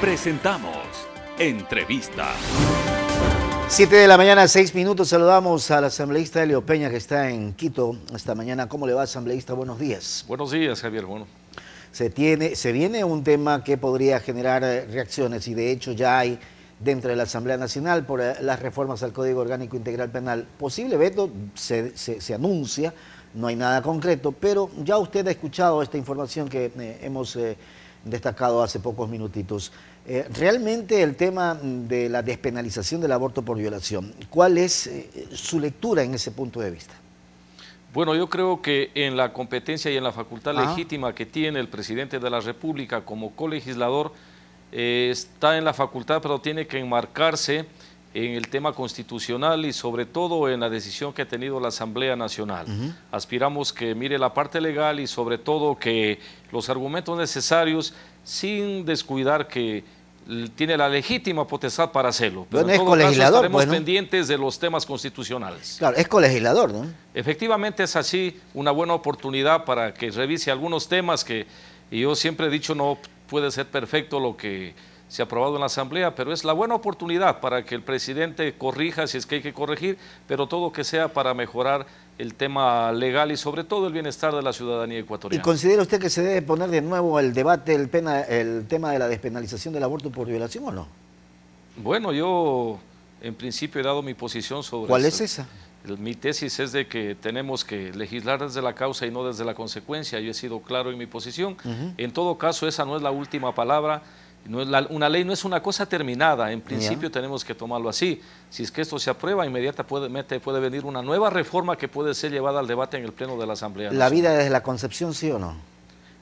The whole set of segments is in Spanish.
Presentamos Entrevista. Siete de la mañana, seis minutos. Saludamos al asambleísta Elio Peña que está en Quito esta mañana. ¿Cómo le va, asambleísta? Buenos días. Buenos días, Javier. Bueno. Se, tiene, se viene un tema que podría generar eh, reacciones y de hecho ya hay dentro de la Asamblea Nacional por eh, las reformas al Código Orgánico Integral Penal. Posible veto se, anuncia, no hay nada concreto, pero ya usted ha escuchado esta información que eh, hemos destacado hace pocos minutitos. Eh, realmente el tema mm, de la despenalización del aborto por violación, ¿cuál es eh, su lectura en ese punto de vista? Bueno, yo creo que en la competencia y en la facultad legítima que tiene el presidente de la República como colegislador, eh, está en la facultad, pero tiene que enmarcarse en el tema constitucional y sobre todo en la decisión que ha tenido la Asamblea Nacional. Aspiramos que mire la parte legal y sobre todo que los argumentos necesarios sin descuidar que tiene la legítima potestad para hacerlo. Pero en todo caso estaremos pendientes de los temas constitucionales. Claro, es colegislador, ¿no? Efectivamente es así una buena oportunidad para que revise algunos temas que yo siempre he dicho no puede ser perfecto lo que se ha aprobado en la Asamblea, pero es la buena oportunidad para que el presidente corrija si es que hay que corregir, pero todo que sea para mejorar el tema legal y sobre todo el bienestar de la ciudadanía ecuatoriana. ¿Y considera usted que se debe poner de nuevo el debate, el, tema de la despenalización del aborto por violación o no? Bueno, yo en principio he dado mi posición sobre... ¿Cuál es esa? mi tesis es de que tenemos que legislar desde la causa y no desde la consecuencia. Yo he sido claro en mi posición. En todo caso, esa no es la última palabra una ley no es una cosa terminada, en principio tenemos que tomarlo así. Si es que esto se aprueba, inmediatamente puede, puede venir una nueva reforma que puede ser llevada al debate en el Pleno de la Asamblea. ¿La vida desde la concepción, sí o no?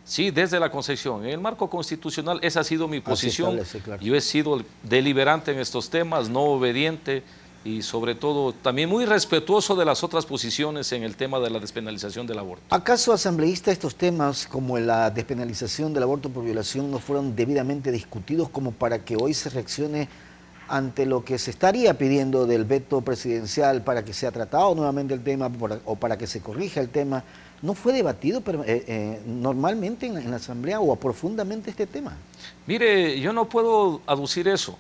Sí, desde la concepción. En el marco constitucional esa ha sido mi posición. Yo he sido deliberante en estos temas, no obediente y sobre todo también muy respetuoso de las otras posiciones en el tema de la despenalización del aborto. ¿Acaso, asambleísta, estos temas como la despenalización del aborto por violación no fueron debidamente discutidos como para que hoy se reaccione ante lo que se estaría pidiendo del veto presidencial para que sea tratado nuevamente el tema o para que se corrija el tema? ¿No fue debatido eh, eh, normalmente en, en la Asamblea o profundamente este tema? Mire, yo no puedo aducir eso.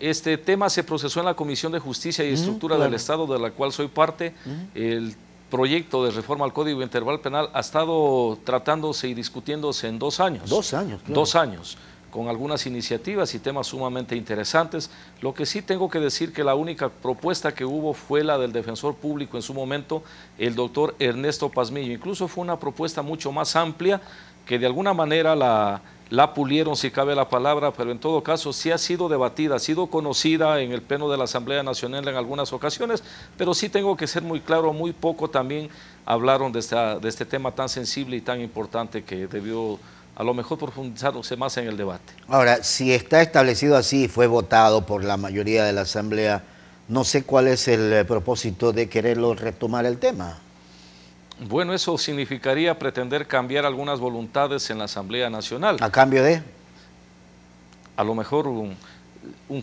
Este tema se procesó en la Comisión de Justicia y mm, Estructura del Estado, de la cual soy parte. Mm. El proyecto de reforma al Código Interval Penal ha estado tratándose y discutiéndose en dos años. Dos años. Dos años con algunas iniciativas y temas sumamente interesantes. Lo que sí tengo que decir que la única propuesta que hubo fue la del defensor público en su momento, el doctor Ernesto Pazmillo. Incluso fue una propuesta mucho más amplia que de alguna manera la, la pulieron, si cabe la palabra, pero en todo caso sí ha sido debatida, ha sido conocida en el Pleno de la Asamblea Nacional en algunas ocasiones, pero sí tengo que ser muy claro, muy poco también hablaron de, esta, de este tema tan sensible y tan importante que debió a lo mejor profundizarse más en el debate. Ahora, si está establecido así y fue votado por la mayoría de la Asamblea, no sé cuál es el eh, propósito de quererlo retomar el tema. Bueno, eso significaría pretender cambiar algunas voluntades en la Asamblea Nacional. ¿A cambio de? A lo mejor un,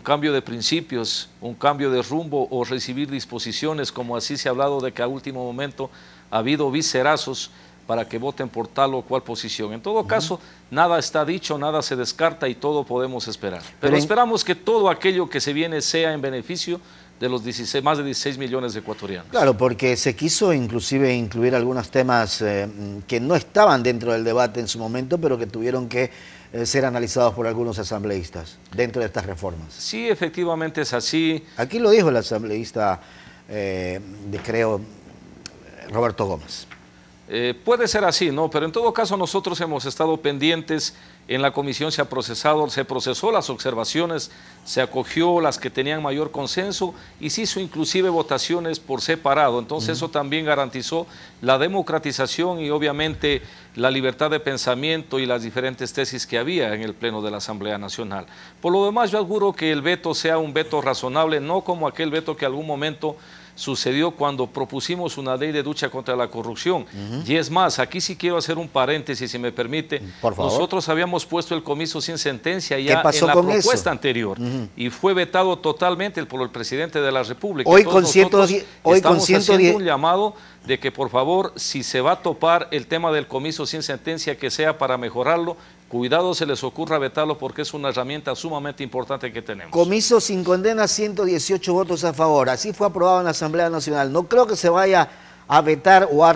cambio de principios, un cambio de rumbo o recibir disposiciones, como así se ha hablado de que a último momento ha habido viscerazos para que voten por tal o cual posición. En todo caso, nada está dicho, nada se descarta y todo podemos esperar. Pero, esperamos que todo aquello que se viene sea en beneficio de los 16, más de 16 millones de ecuatorianos. Claro, porque se quiso inclusive incluir algunos temas eh, que no estaban dentro del debate en su momento, pero que tuvieron que eh, ser analizados por algunos asambleístas dentro de estas reformas. Sí, efectivamente es así. Aquí lo dijo el asambleísta, eh, creo, Roberto Gómez. puede ser así, ¿no? Pero en todo caso nosotros hemos estado pendientes en la comisión se ha procesado, se procesó las observaciones, se acogió las que tenían mayor consenso y se hizo inclusive votaciones por separado. Entonces eso también garantizó la democratización y obviamente la libertad de pensamiento y las diferentes tesis que había en el Pleno de la Asamblea Nacional. Por lo demás, yo auguro que el veto sea un veto razonable, no como aquel veto que algún momento sucedió cuando propusimos una ley de ducha contra la corrupción. Y es más, aquí sí quiero hacer un paréntesis, si me permite. Nosotros habíamos Hemos puesto el comiso sin sentencia ya pasó en la propuesta anterior y fue vetado totalmente por el presidente de la República. Hoy con 110, hoy con 110. haciendo un llamado de que por favor, si se va a topar el tema del comiso sin sentencia, que sea para mejorarlo, cuidado se les ocurra vetarlo porque es una herramienta sumamente importante que tenemos. Comiso sin condena, 118 votos a favor, así fue aprobado en la Asamblea Nacional. No creo que se vaya a vetar o a,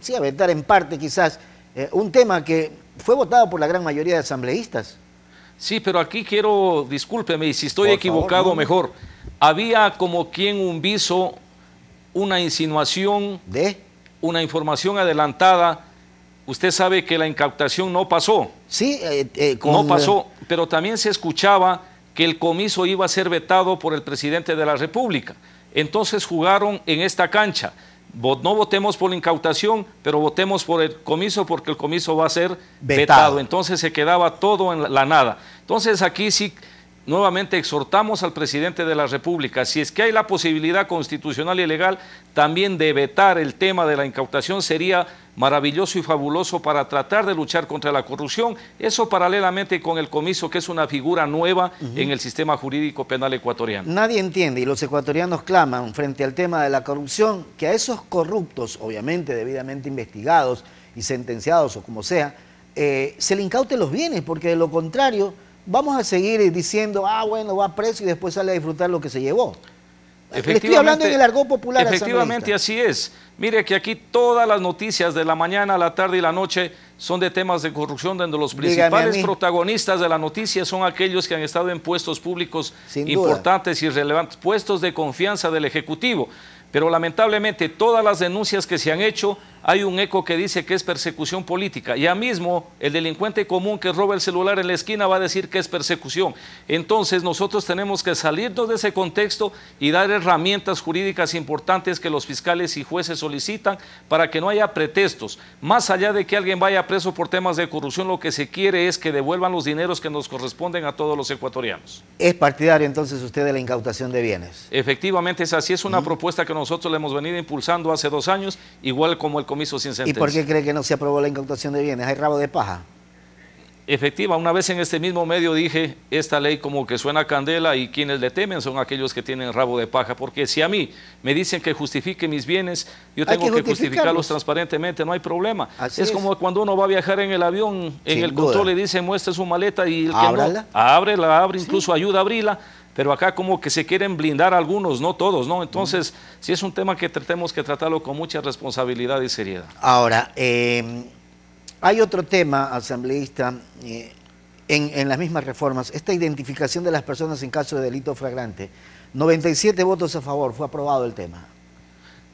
sí, a vetar en parte quizás eh, un tema que fue votado por la gran mayoría de asambleístas. Sí, pero aquí quiero, discúlpeme, si estoy equivocado, mejor. Había como quien un viso, una insinuación, ¿De? una información adelantada. Usted sabe que la incautación no pasó. Sí, eh, eh no pasó, pero también se escuchaba que el comiso iba a ser vetado por el presidente de la República. Entonces jugaron en esta cancha no votemos por la incautación, pero votemos por el comiso porque el comiso va a ser vetado. vetado. Entonces se quedaba todo en la nada. Entonces aquí sí nuevamente exhortamos al presidente de la República, si es que hay la posibilidad constitucional y legal también de vetar el tema de la incautación, sería maravilloso y fabuloso para tratar de luchar contra la corrupción. Eso paralelamente con el comiso, que es una figura nueva en el sistema jurídico penal ecuatoriano. Nadie entiende, y los ecuatorianos claman frente al tema de la corrupción, que a esos corruptos, obviamente debidamente investigados y sentenciados o como sea, eh, se le incauten los bienes, porque de lo contrario vamos a seguir diciendo, ah, bueno, va preso y después sale a disfrutar lo que se llevó. estoy hablando en el argot popular. Efectivamente, así es. Mire que aquí todas las noticias de la mañana, la tarde y la noche son de temas de corrupción, donde los principales protagonistas de la noticia son aquellos que han estado en puestos públicos importantes y relevantes, puestos de confianza del Ejecutivo. Pero lamentablemente todas las denuncias que se han hecho hay un eco que dice que es persecución política. Ya mismo el delincuente común que roba el celular en la esquina va a decir que es persecución. Entonces nosotros tenemos que salirnos de ese contexto y dar herramientas jurídicas importantes que los fiscales y jueces solicitan para que no haya pretextos. Más allá de que alguien vaya preso por temas de corrupción, lo que se quiere es que devuelvan los dineros que nos corresponden a todos los ecuatorianos. ¿Es partidario entonces usted de la incautación de bienes? Efectivamente es así, es una propuesta que nosotros le hemos venido impulsando hace dos años, igual como el ¿Y por qué cree que no se aprobó la incautación de bienes? ¿Hay rabo de paja? Efectiva, una vez en este mismo medio dije, esta ley como que suena candela y quienes le temen son aquellos que tienen rabo de paja, porque si a mí me dicen que justifique mis bienes, yo tengo que, justificarlos transparentemente, no hay problema. Es, como cuando uno va a viajar en el avión, en el control le dicen muestre su maleta y el que abre la abre incluso ayuda a abrirla pero acá como que se quieren blindar algunos, no todos, ¿no? Entonces, si sí es un tema que tenemos que tratarlo con mucha responsabilidad y seriedad. Ahora, em, hay otro tema, asambleísta, eh, en, las mismas reformas, esta identificación de las personas en caso de delito flagrante. 97 votos a favor, fue aprobado el tema.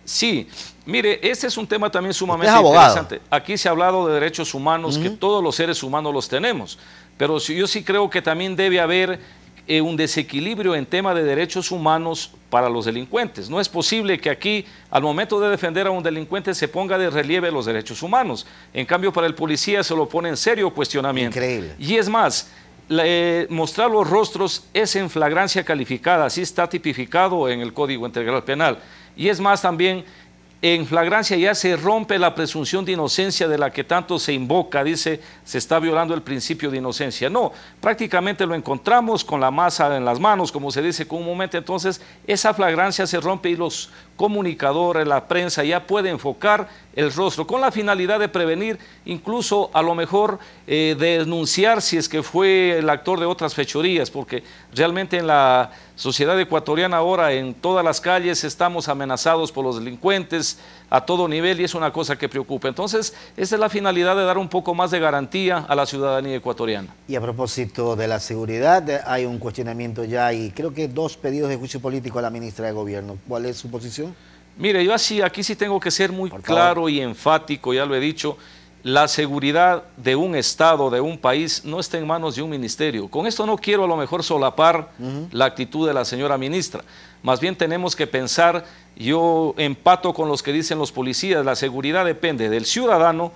Sí, mire, este es un tema también sumamente interesante. Aquí se ha hablado de derechos humanos, que todos los seres humanos los tenemos, pero yo sí creo que también debe haber eh, un desequilibrio en tema de derechos humanos para los delincuentes. No es posible que aquí, al momento de defender a un delincuente, se ponga de relieve los derechos humanos. En cambio, para el policía se lo pone en serio cuestionamiento. Increíble. Y es más, eh, mostrar los rostros es en flagrancia calificada, así está tipificado en el Código Integral Penal. Y es más también en flagrancia ya se rompe la presunción de inocencia de la que tanto se invoca, dice, se está violando el principio de inocencia. No, prácticamente lo encontramos con la masa en las manos, como se dice comúnmente, entonces esa flagrancia se rompe y los en la prensa ya puede enfocar el rostro con la finalidad de prevenir, incluso a lo mejor eh, denunciar si es que fue el actor de otras fechorías, porque realmente en la sociedad ecuatoriana ahora en todas las calles estamos amenazados por los delincuentes, a todo nivel y es una cosa que preocupa. Entonces, esa es la finalidad de dar un poco más de garantía a la ciudadanía ecuatoriana. Y a propósito de la seguridad, hay un cuestionamiento ya y creo que dos pedidos de juicio político a la ministra de Gobierno. ¿Cuál es su posición? Mire, yo así, aquí sí tengo que ser muy claro y enfático, ya lo he dicho, la seguridad de un Estado, de un país, no está en manos de un ministerio. Con esto no quiero a lo mejor solapar la actitud de la señora ministra. Más bien tenemos que pensar, yo empato con los que dicen los policías, la seguridad depende del ciudadano,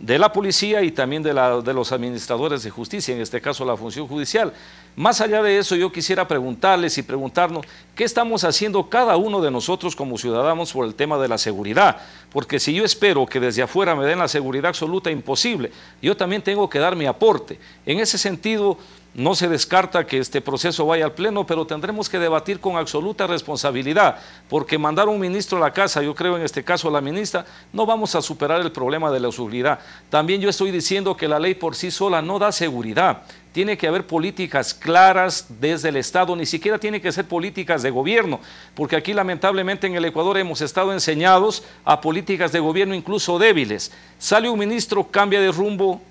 de la policía y también de, la, de, los administradores de justicia, en este caso la función judicial. Más allá de eso, yo quisiera preguntarles y preguntarnos qué estamos haciendo cada uno de nosotros como ciudadanos por el tema de la seguridad, porque si yo espero que desde afuera me den la seguridad absoluta, imposible, yo también tengo que dar mi aporte. En ese sentido, no se descarta que este proceso vaya al Pleno, pero tendremos que debatir con absoluta responsabilidad, porque mandar un ministro a la casa, yo creo en este caso a la ministra, no vamos a superar el problema de la seguridad. También yo estoy diciendo que la ley por sí sola no da seguridad. Tiene que haber políticas claras desde el Estado, ni siquiera tiene que ser políticas de gobierno, porque aquí lamentablemente en el Ecuador hemos estado enseñados a políticas de gobierno incluso débiles. Sale un ministro, cambia de rumbo,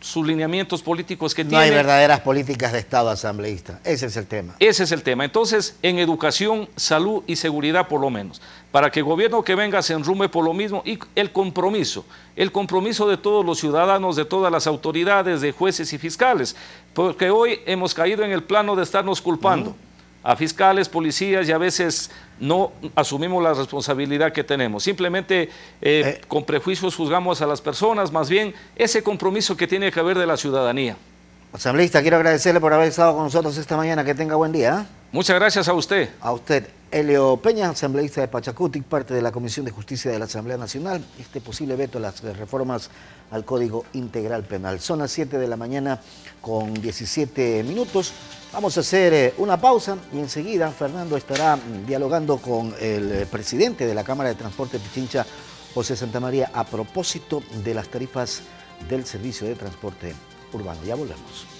sus lineamientos políticos que no No hay verdaderas políticas de Estado asambleísta. Ese es el tema. Ese es el tema. Entonces, en educación, salud y seguridad, por lo menos, para que el gobierno que venga se enrumbe por lo mismo y el compromiso, el compromiso de todos los ciudadanos, de todas las autoridades, de jueces y fiscales, porque hoy hemos caído en el plano de estarnos culpando a fiscales, policías y a veces no asumimos la responsabilidad que tenemos. Simplemente eh, eh. con prejuicios juzgamos a las personas, más bien ese compromiso que tiene que haber de la ciudadanía. Asambleísta, quiero agradecerle por haber estado con nosotros esta mañana. Que tenga buen día. ¿eh? Muchas gracias a usted. A usted. Elio Peña, asambleísta de Pachacuti, parte de la Comisión de Justicia de la Asamblea Nacional, este posible veto a las reformas al Código Integral Penal. Son las 7 de la mañana con 17 minutos. Vamos a hacer eh, una pausa y enseguida Fernando estará mm, dialogando con el eh, presidente de la Cámara de Transporte Pichincha, José Santamaría, a propósito de las tarifas del servicio de transporte urbano. Ya volvemos.